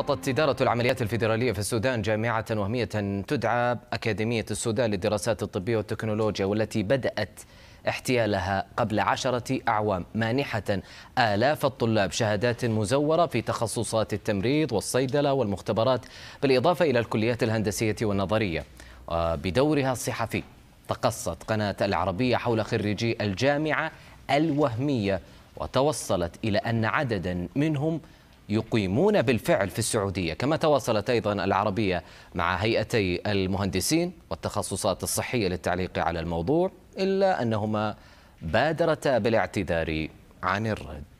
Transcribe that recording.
استعبطت إدارة العمليات الفيدرالية في السودان جامعة وهمية تدعى أكاديمية السودان للدراسات الطبية والتكنولوجيا والتي بدأت احتيالها قبل عشرة أعوام مانحة آلاف الطلاب شهادات مزورة في تخصصات التمريض والصيدلة والمختبرات بالإضافة إلى الكليات الهندسية والنظرية بدورها الصحفي تقصت قناة العربية حول خريجي الجامعة الوهمية وتوصلت إلى أن عددا منهم يقيمون بالفعل في السعودية كما تواصلت أيضا العربية مع هيئتي المهندسين والتخصصات الصحية للتعليق على الموضوع إلا أنهما بادرتا بالاعتذار عن الرد